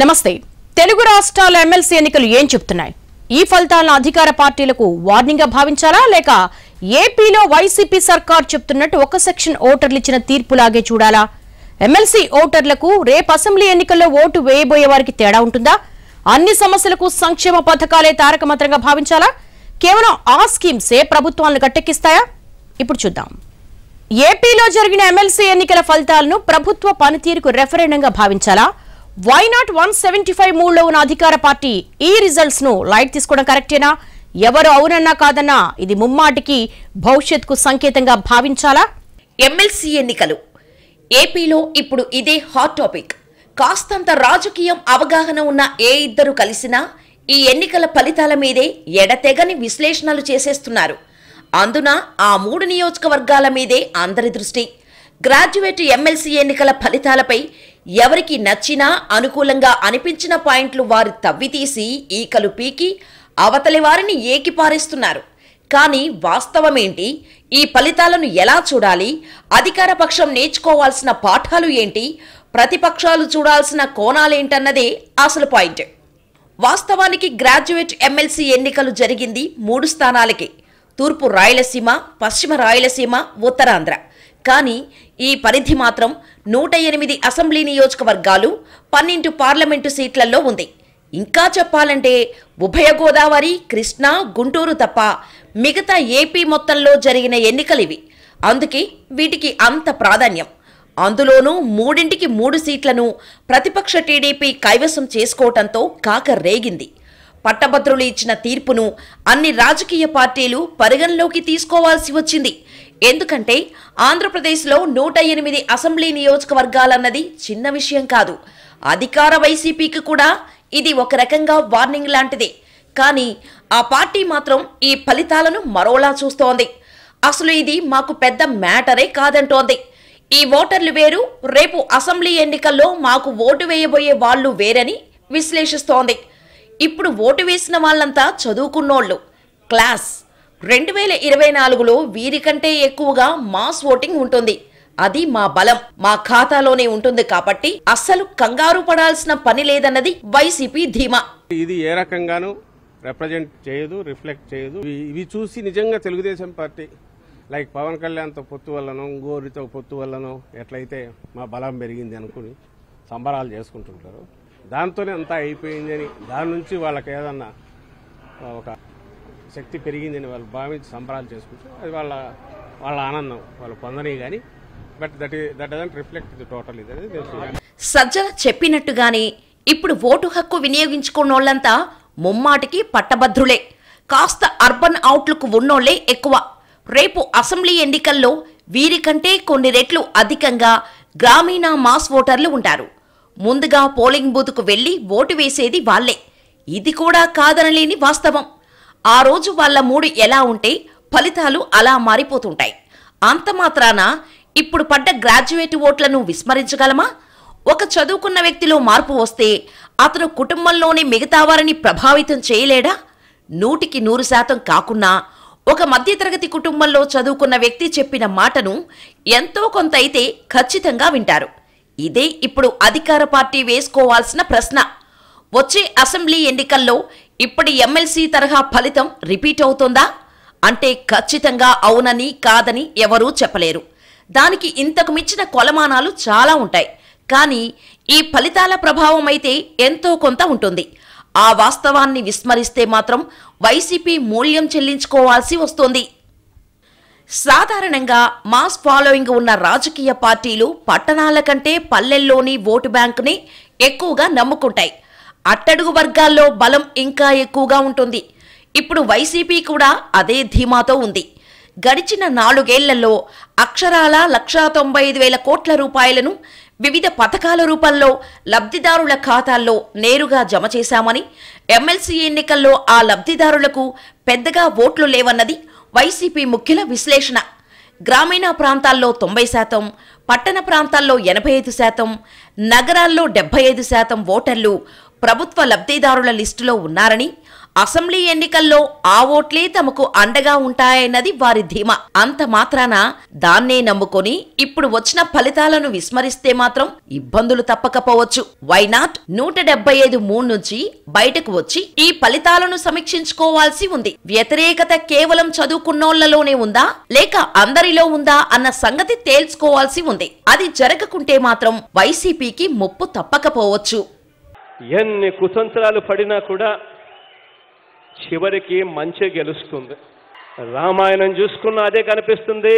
నమస్తే తెలుగు రాష్ట్రాల ఎమ్మెల్సీ ఎన్నికలు ఏం చెప్తున్నాయి ఈ ఫలితాలను అధికార పార్టీలకు వార్నింగ్ గా భావించాలా లేక ఏపీలో వైసీపీ సర్కార్ చెప్తున్నట్టు ఒక సెక్షన్ ఓటర్లు ఇచ్చిన తీర్పులాగే చూడాలా ఎమ్మెల్సీ ఓటర్లకు రేపు అసెంబ్లీ ఎన్నికల్లో ఓటు వేయబోయే వారికి తేడా ఉంటుందా అన్ని సమస్యలకు సంక్షేమ పథకాలే తారకమంత్రంగా భావించాలా కేవలం ఆ స్కీమ్సే ప్రభుత్వాలను కట్టెక్కిస్తాయా ఇప్పుడు చూద్దాం ఏపీలో జరిగిన ఎమ్మెల్సీ ఎన్నికల ఫలితాలను ప్రభుత్వ పనితీరుకు రెఫరెండంగా భావించాలా వైనాట్ వన్ సెవెంటీ ఫైవ్ మూడ్లో ఉన్న అధికార పార్టీ ఈ రిజల్ట్స్ ను లైట్ తీసుకోవడం కరెక్టేనా ఎవరు అవునన్నా కాదన్నా ఇది ముమ్మాటికి భవిష్యత్కు సంకేతంగా భావించాలా ఎమ్మెల్సీ ఎన్నికలు ఏపీలో ఇప్పుడు ఇదే హాట్ టాపిక్ కాస్తంత రాజకీయం అవగాహన ఉన్న ఏ ఇద్దరు కలిసినా ఈ ఎన్నికల ఫలితాల మీదే ఎడతెగని విశ్లేషణలు చేసేస్తున్నారు అందున ఆ మూడు నియోజకవర్గాల మీదే అందరి దృష్టి గ్రాడ్యుయేట్ ఎమ్మెల్సీ ఎన్నికల ఫలితాలపై ఎవరికి నచ్చినా అనుకూలంగా అనిపించిన పాయింట్లు వారు తవ్వితీసి ఈకలు పీకి అవతలి వారిని ఏకిపారేస్తున్నారు కానీ వాస్తవమేంటి ఈ ఫలితాలను ఎలా చూడాలి అధికారపక్షం నేర్చుకోవాల్సిన పాఠాలు ఏంటి ప్రతిపక్షాలు చూడాల్సిన కోణాలేంటన్నదే అసలు పాయింట్ వాస్తవానికి గ్రాడ్యుయేట్ ఎమ్మెల్సీ ఎన్నికలు జరిగింది మూడు స్థానాలకి తూర్పు రాయలసీమ పశ్చిమ రాయలసీమ ఉత్తరాంధ్ర కానీ ఈ పరిధి మాత్రం నూట ఎనిమిది అసెంబ్లీ నియోజకవర్గాలు పన్నెండు పార్లమెంటు సీట్లలో ఉంది ఇంకా చెప్పాలంటే ఉభయ గోదావరి కృష్ణా గుంటూరు తప్ప మిగతా ఏపీ మొత్తంలో జరిగిన ఎన్నికలివి అందుకే వీటికి అంత ప్రాధాన్యం అందులోనూ మూడింటికి మూడు సీట్లను ప్రతిపక్ష టీడీపీ కైవసం చేసుకోవటంతో కాక రేగింది పట్టభద్రులు ఇచ్చిన తీర్పును అన్ని రాజకీయ పార్టీలు పరిగణలోకి తీసుకోవాల్సి వచ్చింది ఎందుకంటే ఆంధ్రప్రదేశ్లో నూట ఎనిమిది అసెంబ్లీ నియోజకవర్గాలన్నది చిన్న విషయం కాదు అధికార వైసీపీకి కూడా ఇది ఒక రకంగా వార్నింగ్ లాంటిదే కానీ ఆ పార్టీ మాత్రం ఈ ఫలితాలను మరోలా చూస్తోంది అసలు ఇది మాకు పెద్ద మ్యాటరే కాదంటోంది ఈ ఓటర్లు వేరు రేపు అసెంబ్లీ ఎన్నికల్లో మాకు ఓటు వేయబోయే వాళ్ళు వేరని విశ్లేషిస్తోంది ఇప్పుడు ఓటు వేసిన వాళ్ళంతా చదువుకున్నోళ్ళు క్లాస్ రెండు వేల ఇరవై నాలుగులో వీరికంటే ఎక్కువగా మాస్ ఓటింగ్ ఉంటుంది అది మా బలం మా ఖాతాలోనే ఉంటుంది కాబట్టి అస్సలు కంగారు పడాల్సిన పని లేదన్నది వైసీపీ ధీమా ఇది ఏ రకంగానూ రిప్రజెంట్ చేయదు రిఫ్లెక్ట్ చేయదు ఇవి చూసి నిజంగా తెలుగుదేశం పార్టీ లైక్ పవన్ కళ్యాణ్తో పొత్తు వల్లనో గోరితో పొత్తు వల్లనో ఎట్లయితే మా బలం పెరిగింది అనుకుని సంబరాలు చేసుకుంటుంటారు దాంతోనే అంతా అయిపోయిందని దాని నుంచి వాళ్ళకి ఏదన్నా ఒక శక్తి పెరిగిందని వాళ్ళు భావించి సంబరాలు చేసుకుంటే అది వాళ్ళ వాళ్ళ ఆనందం వాళ్ళు పొందనే కానీ but that that doesn't reflect total ఇది సజ్జల చెప్పినట్టుగానే ఇప్పుడు ఓటు హక్కు వినియోగించుకున్నోళ్ళంతా ముమ్మాటికి పట్టభద్రులే కాస్త అర్బన్ అవుట్లుక్ ఉన్నోళ్లే ఎక్కువ రేపు అసెంబ్లీ ఎన్నికల్లో వీరికంటే కొన్ని రెట్లు అధికంగా గ్రామీణ మాస్ ఓటర్లు ఉంటారు ముందుగా పోలింగ్ బూత్కు వెళ్లి ఓటు వేసేది వాళ్లే ఇది కూడా కాదనలేని వాస్తవం ఆ రోజు వాళ్ళ మూడు ఎలా ఉంటే ఫలితాలు అలా మారిపోతుంటాయి అంత మాత్రాన ఇప్పుడు పడ్డ గ్రాడ్యుయేట్ ఓట్లను విస్మరించగలమా ఒక చదువుకున్న వ్యక్తిలో మార్పు వస్తే అతను కుటుంబంలోని మిగతా వారిని ప్రభావితం చేయలేడా నూటికి నూరు శాతం కాకున్నా ఒక మధ్యతరగతి కుటుంబంలో చదువుకున్న వ్యక్తి చెప్పిన మాటను ఎంతో కొంత అయితే ఖచ్చితంగా వింటారు ఇదే ఇప్పుడు అధికార పార్టీ వేసుకోవాల్సిన ప్రశ్న వచ్చే అసెంబ్లీ ఎన్నికల్లో ఇప్పుడు ఎమ్మెల్సీ తరహా ఫలితం రిపీట్ అవుతుందా అంటే ఖచ్చితంగా అవునని కాదని ఎవరూ చెప్పలేరు దానికి ఇంతకు మించిన కొలమానాలు చాలా ఉంటాయి కానీ ఈ ఫలితాల ప్రభావం అయితే ఎంతో కొంత ఉంటుంది ఆ వాస్తవాన్ని విస్మరిస్తే మాత్రం వైసీపీ మూల్యం చెల్లించుకోవాల్సి వస్తుంది సాధారణంగా మాస్ ఫాలోయింగ్ ఉన్న రాజకీయ పార్టీలు పట్టణాల కంటే పల్లెల్లోని ఓటు బ్యాంకుని ఎక్కువగా నమ్ముకుంటాయి అట్టడుగు వర్గాల్లో బలం ఇంకా ఎక్కువగా ఉంటుంది ఇప్పుడు వైసీపీ కూడా అదే ధీమాతో ఉంది గడిచిన నాలుగేళ్లలో అక్షరాల లక్షా తొంభై ఐదు వేల కోట్ల రూపాయలను వివిధ పథకాల రూపంలో లబ్ధిదారుల ఖాతాల్లో నేరుగా జమ చేశామని ఎమ్మెల్సీ ఎన్నికల్లో ఆ లబ్ధిదారులకు పెద్దగా ఓట్లు లేవన్నది వైసీపీ ముఖ్యుల విశ్లేషణ గ్రామీణ ప్రాంతాల్లో తొంభై శాతం పట్టణ ప్రాంతాల్లో ఎనభై ఐదు శాతం నగరాల్లో డెబ్బై ఐదు శాతం ఓటర్లు ప్రభుత్వ లబ్ధిదారుల లిస్టులో ఉన్నారని అసెంబ్లీ ఎన్నికల్లో ఆ ఓట్లే తమకు అండగా ఉంటాయన్నది వారి ధీమా అంత మాత్రాన దాన్నే నమ్ముకొని ఇప్పుడు వచ్చిన ఫలితాలను విస్మరిస్తే మాత్రం ఇబ్బందులు తప్పకపోవచ్చు వైనాట్ నూట డెబ్బై ఐదు మూడు నుంచి బయటకు వచ్చి ఈ ఫలితాలను సమీక్షించుకోవాల్సి ఉంది వ్యతిరేకత కేవలం చదువుకున్నోళ్లలోనే ఉందా లేక అందరిలో ఉందా అన్న సంగతి తేల్చుకోవాల్సి ఉంది అది జరగకుంటే మాత్రం వైసీపీకి ముప్పు తప్పకపోవచ్చు ఎన్ని కుతంత్రాలు పడినా కూడా చివరికి మంచి గెలుస్తుంది రామాయణం చూసుకున్న అదే కనిపిస్తుంది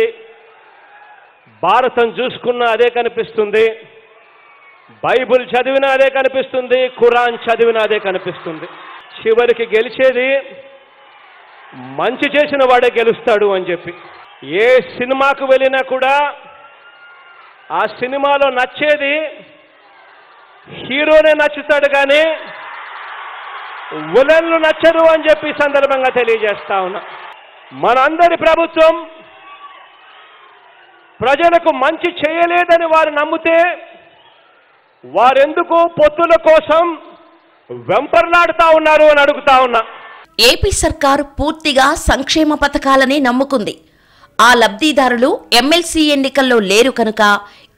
భారతం చూసుకున్న అదే కనిపిస్తుంది బైబుల్ చదివిన అదే కనిపిస్తుంది ఖురాన్ చదివిన అదే కనిపిస్తుంది చివరికి గెలిచేది మంచి చేసిన వాడే గెలుస్తాడు అని చెప్పి ఏ సినిమాకు వెళ్ళినా కూడా ఆ సినిమాలో నచ్చేది హీరోనే నచ్చుతాడు కానీ ఉలన్లు నచ్చరు అని చెప్పి సందర్భంగా తెలియజేస్తా ఉన్నా మనందరి ప్రభుత్వం ప్రజలకు మంచి చేయలేదని వారు నమ్మితే వారెందుకు పొత్తుల కోసం వెంపర్లాడుతా ఉన్నారు అని అడుగుతా ఉన్నా ఏపీ సర్కారు పూర్తిగా సంక్షేమ పథకాలనే నమ్ముకుంది ఆ లబ్ధిదారులు ఎమ్మెల్సీ ఎన్నికల్లో లేరు కనుక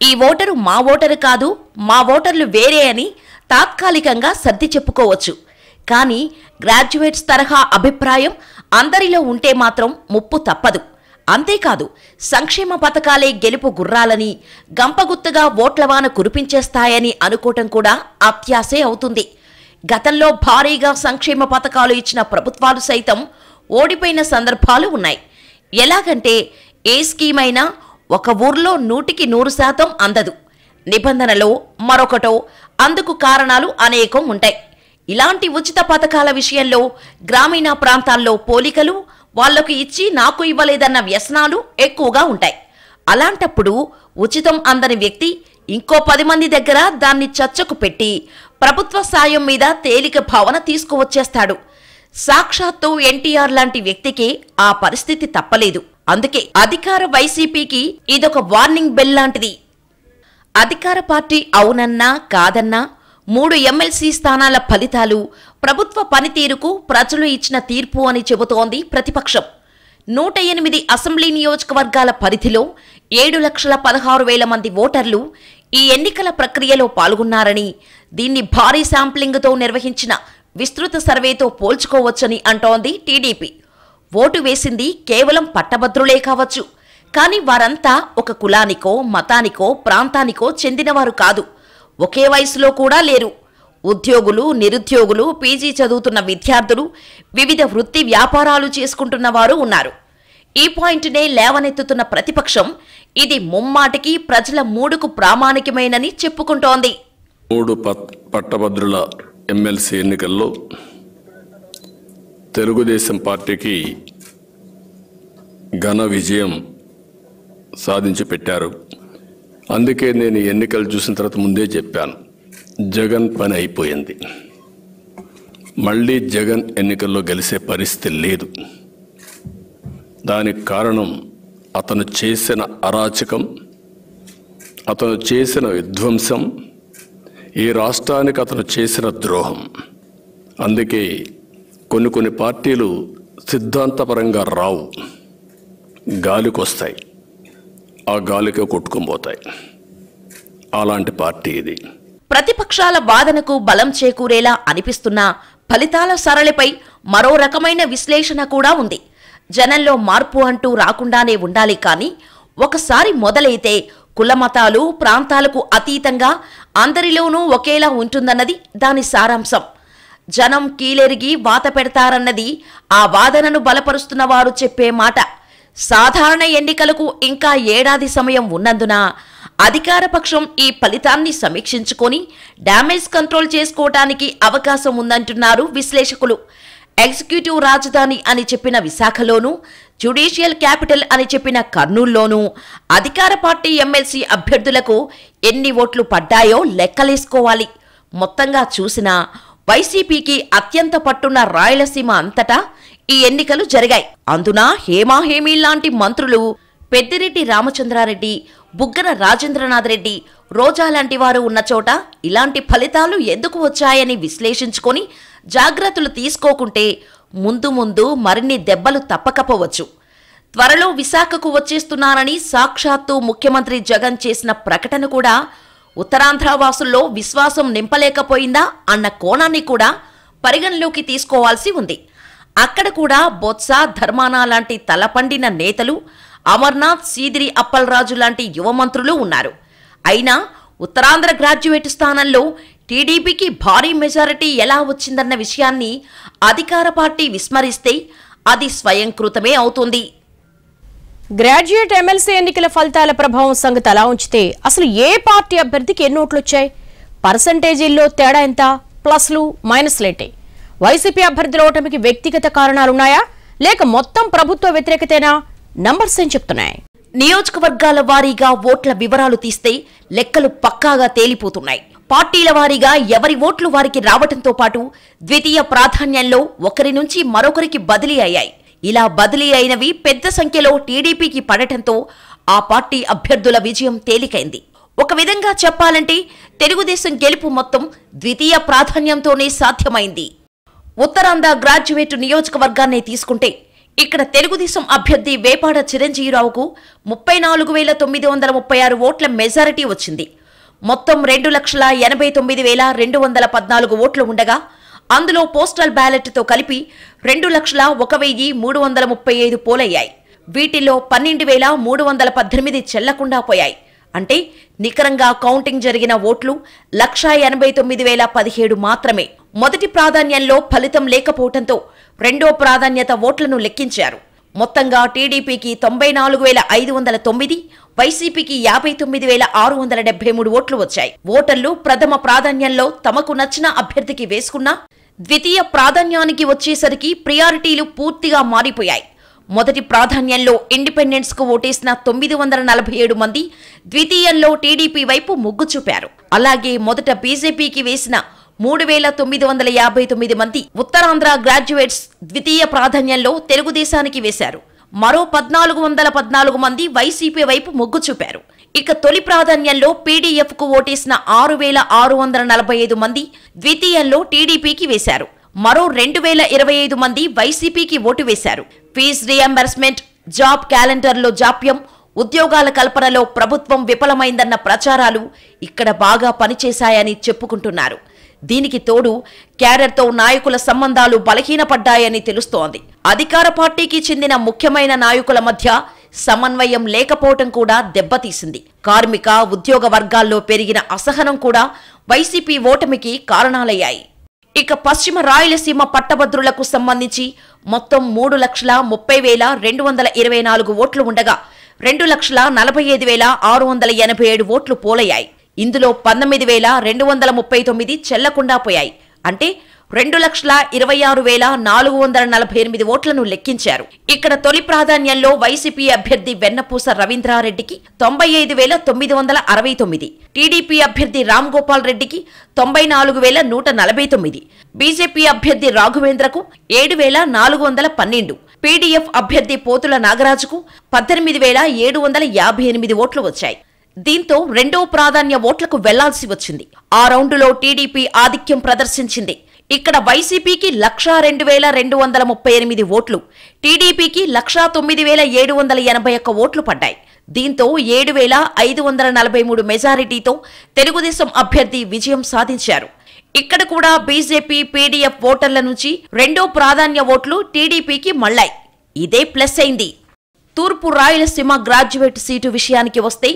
ఈ ఓటరు మా ఓటరు కాదు మా ఓటర్లు వేరే అని తాత్కాలికంగా సర్ది చెప్పుకోవచ్చు కానీ గ్రాడ్యుయేట్స్ తరహా అభిప్రాయం అందరిలో ఉంటే మాత్రం ముప్పు తప్పదు అంతేకాదు సంక్షేమ పథకాలే గెలుపు గుర్రాలని గంపగుత్తుగా ఓట్లవాన కురిపించేస్తాయని అనుకోవటం కూడా అత్యాసే అవుతుంది గతంలో భారీగా సంక్షేమ పథకాలు ఇచ్చిన ప్రభుత్వాలు సైతం ఓడిపోయిన సందర్భాలు ఉన్నాయి ఎలాగంటే ఏ స్కీమ్ అయినా ఒక ఊర్లో నూటికి నూరు శాతం అందదు నిబంధనలో మరొకటో అందుకు కారణాలు అనేకం ఉంటాయి ఇలాంటి ఉచిత పథకాల విషయంలో గ్రామీణ ప్రాంతాల్లో పోలికలు వాళ్లకు ఇచ్చి నాకు ఇవ్వలేదన్న వ్యసనాలు ఎక్కువగా ఉంటాయి అలాంటప్పుడు ఉచితం అందని వ్యక్తి ఇంకో పది మంది దగ్గర దాన్ని చర్చకు పెట్టి ప్రభుత్వ సాయం మీద తేలిక భావన తీసుకువచ్చేస్తాడు సాక్షాత్తు ఎన్టీఆర్ లాంటి వ్యక్తికి ఆ పరిస్థితి తప్పలేదు అందుకే అధికార వైసీపీకి ఇదొక వార్నింగ్ బెల్ లాంటిది అధికార పార్టీ అవునన్నా కాదన్నా మూడు ఎమ్మెల్సీ స్థానాల ఫలితాలు ప్రభుత్వ పనితీరుకు ప్రజలు ఇచ్చిన తీర్పు అని చెబుతోంది ప్రతిపక్షం నూట ఎనిమిది అసెంబ్లీ నియోజకవర్గాల పరిధిలో ఏడు లక్షల పదహారు వేల మంది ఓటర్లు ఈ ఎన్నికల ప్రక్రియలో పాల్గొన్నారని దీన్ని భారీ శాంప్లింగ్తో నిర్వహించిన విస్తృత సర్వేతో పోల్చుకోవచ్చని అంటోంది టీడీపీ ఓటు వేసింది కేవలం పట్టభద్రులే కావచ్చు కానీ వారంతా ఒక కులానికో మతానికో ప్రాంతానికో చెందినవారు కాదు ఒకే వయసులో కూడా లేరు ఉద్యోగులు నిరుద్యోగులు పీజీ చదువుతున్న విద్యార్థులు వివిధ వృత్తి వ్యాపారాలు చేసుకుంటున్న వారు ఉన్నారు ఈ పాయింట్నే లేవనెత్తుతున్న ప్రతిపక్షం ఇది ముమ్మాటికి ప్రజల మూడుకు ప్రామాణికమైనని చెప్పుకుంటోంది మూడు పట్టభద్రుల ఎమ్మెల్సీ ఎన్నికల్లో తెలుగుదేశం పార్టీకి ఘన విజయం సాధించి పెట్టారు అందుకే నేను ఎన్నికలు చూసిన తర్వాత ముందే చెప్పాను జగన్ పని అయిపోయింది మళ్ళీ జగన్ ఎన్నికల్లో గెలిసే పరిస్థితి లేదు దానికి కారణం అతను చేసిన అరాచకం అతను చేసిన విధ్వంసం ఈ రాష్ట్రానికి అతను చేసిన ద్రోహం అందుకే కొన్ని కొన్ని పార్టీలు సిద్ధాంతపరంగా రావు గాలికొస్తాయి ఆ గాలికే కొట్టుకుపోతాయి అలాంటి పార్టీ ఇది ప్రతిపక్షాల వాదనకు బలం చేకూరేలా అనిపిస్తున్న ఫలితాల సరళిపై మరో రకమైన విశ్లేషణ కూడా ఉంది జనంలో మార్పు అంటూ రాకుండానే ఉండాలి కానీ ఒకసారి మొదలైతే కులమతాలు ప్రాంతాలకు అతీతంగా అందరిలోనూ ఒకేలా ఉంటుందన్నది దాని సారాంశం జనం కీలెరిగి వాత పెడతారన్నది ఆ వాదనను బలపరుస్తున్న వారు చెప్పే మాట సాధారణ ఎన్నికలకు ఇంకా ఏడాది సమయం ఉన్నందున అధికారపక్షం ఈ ఫలితాన్ని సమీక్షించుకొని డ్యామేజ్ కంట్రోల్ చేసుకోవటానికి అవకాశం ఉందంటున్నారు విశ్లేషకులు ఎగ్జిక్యూటివ్ రాజధాని అని చెప్పిన విశాఖలోనూ జ్యుడీషియల్ క్యాపిటల్ అని చెప్పిన కర్నూల్లోనూ అధికార పార్టీ ఎమ్మెల్సీ అభ్యర్థులకు ఎన్ని ఓట్లు పడ్డాయో లెక్కలేసుకోవాలి మొత్తంగా చూసినా వైసీపీకి అత్యంత పట్టున్న రాయలసీమ అంతటా ఈ ఎన్నికలు జరిగాయి అందున హేమాహేమీ లాంటి మంత్రులు పెద్దిరెడ్డి రామచంద్రారెడ్డి బుగ్గన రాజేంద్రనాథ్ రెడ్డి రోజా లాంటి వారు ఉన్న చోట ఇలాంటి ఫలితాలు ఎందుకు వచ్చాయని విశ్లేషించుకొని జాగ్రత్తలు తీసుకోకుంటే ముందు ముందు మరిన్ని దెబ్బలు తప్పకపోవచ్చు త్వరలో విశాఖకు వచ్చేస్తున్నానని సాక్షాత్తు ముఖ్యమంత్రి జగన్ చేసిన ప్రకటన కూడా ఉత్తరాంధ్ర వాసుల్లో విశ్వాసం నింపలేకపోయిందా అన్న కోణాన్ని కూడా పరిగణలోకి తీసుకోవాల్సి ఉంది అక్కడ కూడా బొత్స ధర్మాన లాంటి తలపండిన నేతలు అమర్నాథ్ సీదిరి అప్పలరాజు లాంటి యువ మంత్రులు ఉన్నారు అయినా ఉత్తరాంధ్ర గ్రాడ్యుయేట్ స్థానంలో టీడీపీకి భారీ మెజారిటీ ఎలా వచ్చిందన్న విషయాన్ని అధికార పార్టీ విస్మరిస్తే అది స్వయంకృతమే అవుతుంది గ్రాడ్యుయేట్ ఎమ్మెల్సీ ఎన్నికల ఫలితాల ప్రభావం సంగతి అలా ఉంచితే అసలు ఏ పార్టీ అభ్యర్థికి ఎన్నోట్లు వచ్చాయి పర్సంటేజీల్లో తేడా ఎంత ప్లస్లు మైనస్లేంటి వైసీపీ అభ్యర్థుల ఓటమికి వ్యక్తిగత కారణాలున్నాయా లేక మొత్తం ప్రభుత్వ వ్యతిరేకతేనా నంబర్స్ ఏం చెప్తున్నాయి నియోజకవర్గాల వారీగా ఓట్ల వివరాలు తీస్తే లెక్కలు పక్కాగా తేలిపోతున్నాయి పార్టీల వారీగా ఎవరి ఓట్లు వారికి రావటంతో పాటు ద్వితీయ ప్రాధాన్యంలో ఒకరి నుంచి మరొకరికి బదిలీ అయ్యాయి ఇలా బదిలీ అయినవి పెద్ద సంఖ్యలో టీడీపీకి పడటంతో ఆ పార్టీ అభ్యర్థుల విజయం తేలికైంది ఒక విధంగా చెప్పాలంటే తెలుగుదేశం గెలుపు మొత్తం ద్వితీయ ప్రాధాన్యంతోనే సాధ్యమైంది ఉత్తరాంధ్ర గ్రాడ్యుయేట్ నియోజకవర్గాన్ని తీసుకుంటే ఇక్కడ తెలుగుదేశం అభ్యర్థి వేపాడ చిరంజీవిరావుకు ముప్పై నాలుగు వేల తొమ్మిది వందల ముప్పై ఆరు ఓట్ల మెజారిటీ వచ్చింది మొత్తం రెండు లక్షల ఎనభై తొమ్మిది వేల రెండు వందల పద్నాలుగు ఓట్లు ఉండగా అందులో పోస్టల్ బ్యాలెట్తో కలిపి రెండు లక్షల ఒక వెయ్యి మూడు వందల ముప్పై ఐదు పోలయ్యాయి వీటిలో పన్నెండు వేల మూడు వందల పద్దెనిమిది చెల్లకుండా పోయాయి అంటే నికరంగా కౌంటింగ్ జరిగిన ఓట్లు లక్షా ఎనభై తొమ్మిది వేల పదిహేడు మాత్రమే మొదటి ప్రాధాన్యంలో ఫలితం లేకపోవడంతో రెండో ప్రాధాన్యత ఓట్లను లెక్కించారు మొత్తంగా టీడీపీకి తొంభై నాలుగు వేల ఐదు వందల తొమ్మిది వైసీపీకి యాభై తొమ్మిది వేల ఆరు వందల డెబ్బై మూడు ఓట్లు వచ్చాయి ఓటర్లు ప్రథమ ప్రాధాన్యంలో తమకు నచ్చిన అభ్యర్థికి వేసుకున్నా ద్వితీయ ప్రాధాన్యానికి వచ్చేసరికి ప్రియారిటీలు పూర్తిగా మారిపోయాయి మొదటి ప్రాధాన్యంలో ఇండిపెండెన్స్కు ఓటేసిన తొమ్మిది వందల నలభై ఏడు మంది ద్వితీయంలో టీడీపీ వైపు మొగ్గు చూపారు అలాగే మొదట బీజేపీకి వేసిన మూడు వేల తొమ్మిది వందల యాభై తొమ్మిది మంది ఉత్తరాంధ్ర గ్రాడ్యుయేట్స్ ద్వితీయ ప్రాధాన్యంలో తెలుగుదేశానికి వేశారు మరో పద్నాలుగు వందల పద్నాలుగు మంది వైసీపీ వైపు మొగ్గు చూపారు ఇక తొలి ప్రాధాన్యంలో పీడీఎఫ్కు ఓటేసిన ఆరు వేల ఆరు వందల నలభై ఐదు మంది ద్వితీయంలో టీడీపీకి వేశారు మరో రెండు వేల ఇరవై ఐదు మంది వైసీపీకి ఓటు వేశారు ఫీజు రియంబర్స్మెంట్ జాబ్ క్యాలెండర్లో జాప్యం ఉద్యోగాల కల్పనలో ప్రభుత్వం విఫలమైందన్న ప్రచారాలు ఇక్కడ బాగా పనిచేశాయని చెప్పుకుంటున్నారు దీనికి తోడు క్యాడర్తో నాయకుల సంబంధాలు బలహీనపడ్డాయని తెలుస్తోంది అధికార పార్టీకి చెందిన ముఖ్యమైన నాయకుల మధ్య సమన్వయం లేకపోవటం కూడా దెబ్బతీసింది కార్మిక ఉద్యోగ వర్గాల్లో పెరిగిన అసహనం కూడా వైసీపీ ఓటమికి కారణాలయ్యాయి ఇక పశ్చిమ రాయలసీమ పట్టభద్రులకు సంబంధించి మొత్తం మూడు లక్షల ముప్పై వేల రెండు వందల ఇరవై నాలుగు ఓట్లు ఉండగా రెండు లక్షల నలభై ఐదు వేల ఆరు వందల ఎనభై ఏడు ఓట్లు పోలయ్యాయి ఇందులో పంతొమ్మిది వేల రెండు వందల ముప్పై తొమ్మిది చెల్లకుండా పోయాయి అంటే రెండు లక్షల ఇరవై ఆరు వేల నాలుగు వందల నలభై ఎనిమిది ఓట్లను లెక్కించారు ఇక్కడ తొలి ప్రాధాన్యంలో వైసీపీ అభ్యర్థి వెన్నపూస రవీంద్రారెడ్డికి తొంభై ఐదు వేల తొమ్మిది వందల అరవై తొమ్మిది టీడీపీ అభ్యర్థి రామ్ గోపాల్ రెడ్డికి తొంభై నాలుగు వేల నూట నలభై తొమ్మిది బీజేపీ అభ్యర్థి రాఘవేంద్రకు ఏడు వేల నాలుగు వందల పన్నెండు పీడీఎఫ్ అభ్యర్థి పోతుల నాగరాజుకు పద్దెనిమిది వేల ఏడు వందల యాభై ఎనిమిది ఓట్లు వచ్చాయి దీంతో రెండో ప్రాధాన్య ఓట్లకు వెళ్లాల్సి వచ్చింది ఆ రౌండులో టీడీపీ ఆధిక్యం ప్రదర్శించింది ఇక్కడ వైసీపీకి లక్షా రెండు వేల రెండు వందల ముప్పై ఎనిమిది ఓట్లు టీడీపీకి లక్షా తొమ్మిది వేల ఏడు వందల ఎనభై ఒక్క ఓట్లు పడ్డాయి దీంతో ఏడు వేల ఐదు వందల నలభై మూడు మెజారిటీతో తెలుగుదేశం అభ్యర్థి విజయం సాధించారు ఇక్కడ కూడా బీజేపీ పీడీఎఫ్ ఓటర్ల నుంచి రెండో ప్రాధాన్య ఓట్లు టీడీపీకి మళ్ళాయి ఇదే ప్లస్ అయింది తూర్పు రాయలసీమ గ్రాడ్యుయేట్ సీటు విషయానికి వస్తే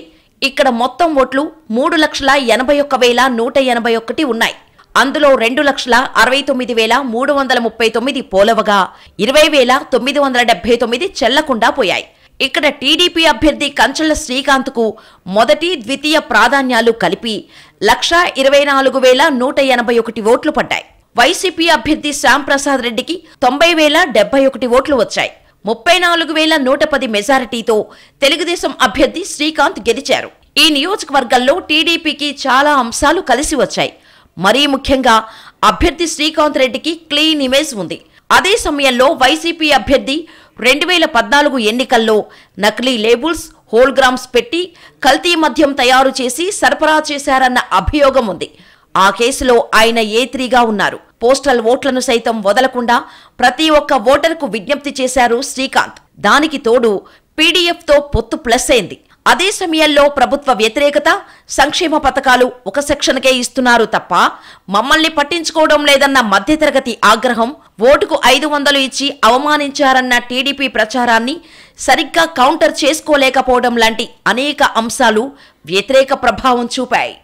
ఇక్కడ మొత్తం ఓట్లు మూడు లక్షల ఎనభై ఒక్క వేల నూట ఎనభై ఒకటి ఉన్నాయి అందులో రెండు లక్షల అరవై తొమ్మిది వేల మూడు వందల ముప్పై తొమ్మిది పోలవగా ఇరవై వేల తొమ్మిది వందల డెబ్బై తొమ్మిది చెల్లకుండా పోయాయి ఇక్కడ టీడీపీ అభ్యర్థి కంచెల శ్రీకాంత్కు మొదటి ద్వితీయ ప్రాధాన్యాలు కలిపి లక్ష ఇరవై నాలుగు వేల నూట ఎనభై ఒకటి ఓట్లు పడ్డాయి వైసీపీ అభ్యర్థి శ్యాంప్రసాద్ రెడ్డికి తొంభై వేల డెబ్బై ఒకటి ఓట్లు వచ్చాయి ముప్పై నాలుగు వేల నూట పది మెజారిటీతో తెలుగుదేశం అభ్యర్థి శ్రీకాంత్ గెలిచారు ఈ నియోజకవర్గంలో టీడీపీకి చాలా అంశాలు కలిసి వచ్చాయి మరీ ముఖ్యంగా అభ్యర్థి శ్రీకాంత్ రెడ్డికి క్లీన్ ఇమేజ్ ఉంది అదే సమయంలో వైసీపీ అభ్యర్థి రెండు వేల పద్నాలుగు ఎన్నికల్లో నకిలీ లేబుల్స్ హోల్గ్రామ్స్ పెట్టి కల్తీ మద్యం తయారు చేసి సరఫరా చేశారన్న అభియోగం ఉంది ఆ కేసులో ఆయన ఏ త్రీగా ఉన్నారు పోస్టల్ ఓట్లను సైతం వదలకుండా ప్రతి ఒక్క ఓటర్కు విజ్ఞప్తి చేశారు శ్రీకాంత్ దానికి తోడు పీడీఎఫ్తో పొత్తు ప్లస్ అయింది అదే సమయంలో ప్రభుత్వ వ్యతిరేకత సంక్షేమ పథకాలు ఒక సెక్షన్కే ఇస్తున్నారు తప్ప మమ్మల్ని పట్టించుకోవడం లేదన్న మధ్యతరగతి ఆగ్రహం ఓటుకు ఐదు వందలు ఇచ్చి అవమానించారన్న టీడీపీ ప్రచారాన్ని సరిగ్గా కౌంటర్ చేసుకోలేకపోవడం లాంటి అనేక అంశాలు వ్యతిరేక ప్రభావం చూపాయి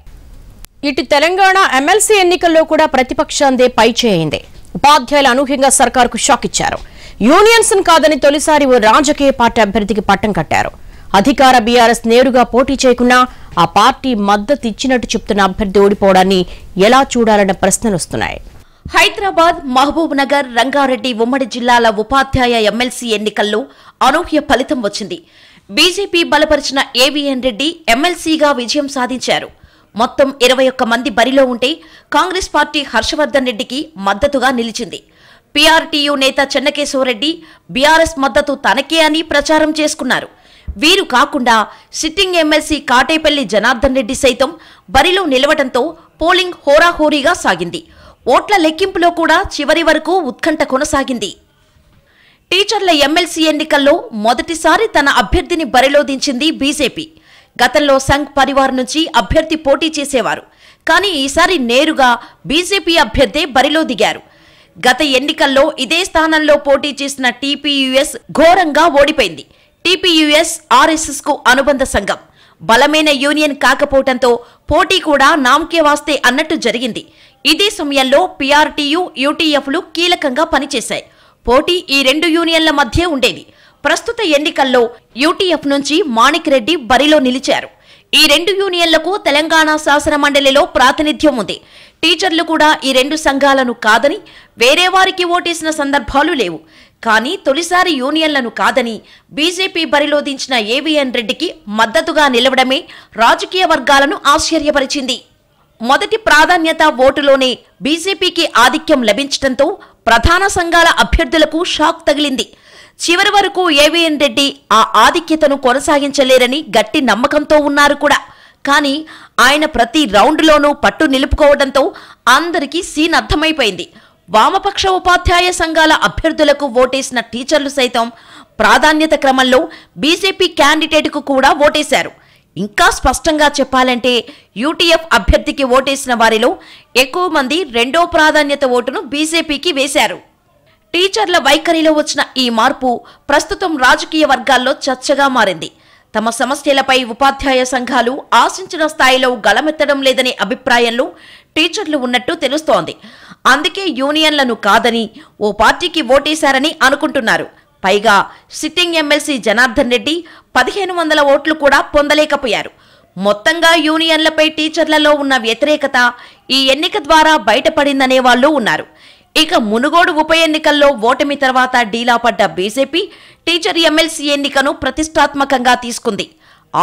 ఇటు తెలంగాణ ఎమ్మెల్సీ ఎన్నికల్లో కూడా ప్రతిపక్షాందే పై చేయింది ఉపాధ్యాయులు అనూహ్యంగా సర్కార్కు షాక్ ఇచ్చారు యూనియన్స్ కాదని తొలిసారి ఓ రాజకీయ పార్టీ అభ్యర్థికి పట్టం కట్టారు అధికార బీఆర్ఎస్ నేరుగా పోటీ చేయకుండా ఆ పార్టీ మద్దతు ఇచ్చినట్టు చెప్తున్న అభ్యర్థి ఓడిపోవడాన్ని ఎలా చూడాలన్న ప్రశ్నలు వస్తున్నాయి హైదరాబాద్ మహబూబ్ నగర్ రంగారెడ్డి ఉమ్మడి జిల్లాల ఉపాధ్యాయ ఎమ్మెల్సీ ఎన్నికల్లో అనూహ్య ఫలితం వచ్చింది బీజేపీ బలపరిచిన ఏవిఎన్ రెడ్డి ఎమ్మెల్సీగా విజయం సాధించారు మొత్తం ఇరవై ఒక్క మంది బరిలో ఉంటే కాంగ్రెస్ పార్టీ హర్షవర్ధన్ రెడ్డికి మద్దతుగా నిలిచింది పిఆర్టీయు నేత చెన్నకేశవరెడ్డి బీఆర్ఎస్ మద్దతు తనకే అని ప్రచారం చేసుకున్నారు వీరు కాకుండా సిట్టింగ్ ఎమ్మెల్సీ కాటేపల్లి జనార్దన్ రెడ్డి సైతం బరిలో నిలవడంతో పోలింగ్ హోరాహోరీగా సాగింది ఓట్ల లెక్కింపులో కూడా చివరి వరకు ఉత్కంఠ కొనసాగింది టీచర్ల ఎమ్మెల్సీ ఎన్నికల్లో మొదటిసారి తన అభ్యర్థిని బరిలో దించింది బీజేపీ గతంలో సంఘ్ పరివార్ నుంచి అభ్యర్థి పోటీ చేసేవారు కానీ ఈసారి నేరుగా బీజేపీ అభ్యర్థే బరిలో దిగారు గత ఎన్నికల్లో ఇదే స్థానంలో పోటీ చేసిన టీపీయుఎస్ ఘోరంగా ఓడిపోయింది టీపీయుఎస్ ఆర్ఎస్ఎస్ కు అనుబంధ సంఘం బలమైన యూనియన్ కాకపోవడంతో పోటీ కూడా నామకే వాస్తే అన్నట్టు జరిగింది ఇదే సమయంలో పీఆర్టీయు యూటీఎఫ్లు కీలకంగా పనిచేశాయి పోటీ ఈ రెండు యూనియన్ల మధ్య ఉండేది ప్రస్తుత ఎన్నికల్లో యూటీఎఫ్ నుంచి మాణిక్ రెడ్డి బరిలో నిలిచారు ఈ రెండు యూనియన్లకు తెలంగాణ శాసనమండలిలో ప్రాతినిధ్యం ఉంది టీచర్లు కూడా ఈ రెండు సంఘాలను కాదని వేరే వారికి ఓటేసిన సందర్భాలు లేవు కానీ తొలిసారి యూనియన్లను కాదని బీజేపీ బరిలో దించిన ఏవిఎన్ రెడ్డికి మద్దతుగా నిలవడమే రాజకీయ వర్గాలను ఆశ్చర్యపరిచింది మొదటి ప్రాధాన్యత ఓటులోనే బీజేపీకి ఆధిక్యం లభించడంతో ప్రధాన సంఘాల అభ్యర్థులకు షాక్ తగిలింది చివరి వరకు ఏవిఎన్ రెడ్డి ఆ ఆధిక్యతను కొనసాగించలేరని గట్టి నమ్మకంతో ఉన్నారు కూడా కానీ ఆయన ప్రతి రౌండ్లోనూ పట్టు నిలుపుకోవడంతో అందరికీ సీన్ అర్థమైపోయింది వామపక్ష ఉపాధ్యాయ సంఘాల అభ్యర్థులకు ఓటేసిన టీచర్లు సైతం ప్రాధాన్యత క్రమంలో బీజేపీ క్యాండిడేట్కు కూడా ఓటేశారు ఇంకా స్పష్టంగా చెప్పాలంటే యూటీఎఫ్ అభ్యర్థికి ఓటేసిన వారిలో ఎక్కువ మంది రెండో ప్రాధాన్యత ఓటును బీజేపీకి వేశారు టీచర్ల వైఖరిలో వచ్చిన ఈ మార్పు ప్రస్తుతం రాజకీయ వర్గాల్లో చర్చగా మారింది తమ సమస్యలపై ఉపాధ్యాయ సంఘాలు ఆశించిన స్థాయిలో గలమెత్తడం లేదనే అభిప్రాయంలో టీచర్లు ఉన్నట్టు తెలుస్తోంది అందుకే యూనియన్లను కాదని ఓ పార్టీకి ఓటేశారని అనుకుంటున్నారు పైగా సిట్టింగ్ ఎమ్మెల్సీ జనార్దన్ రెడ్డి పదిహేను వందల ఓట్లు కూడా పొందలేకపోయారు మొత్తంగా యూనియన్లపై టీచర్లలో ఉన్న వ్యతిరేకత ఈ ఎన్నిక ద్వారా బయటపడిందనే వాళ్ళు ఉన్నారు ఇక మునుగోడు ఉప ఎన్నికల్లో ఓటమి తర్వాత డీలా పడ్డ బీజేపీ టీచర్ ఎమ్మెల్సీ ఎన్నికను ప్రతిష్టాత్మకంగా తీసుకుంది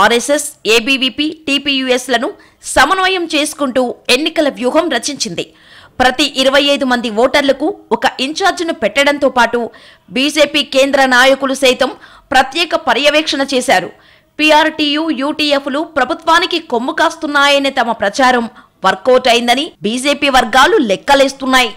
ఆర్ఎస్ఎస్ ఏబీవీపీ టీపీయూఎస్లను సమన్వయం చేసుకుంటూ ఎన్నికల వ్యూహం రచించింది ప్రతి ఇరవై ఐదు మంది ఓటర్లకు ఒక ఇన్ఛార్జిను పెట్టడంతో పాటు బీజేపీ కేంద్ర నాయకులు సైతం ప్రత్యేక పర్యవేక్షణ చేశారు పీఆర్టీయు యూటీఎఫ్లు ప్రభుత్వానికి కొమ్ము కాస్తున్నాయనే తమ ప్రచారం వర్కౌట్ అయిందని బీజేపీ వర్గాలు లెక్కలేస్తున్నాయి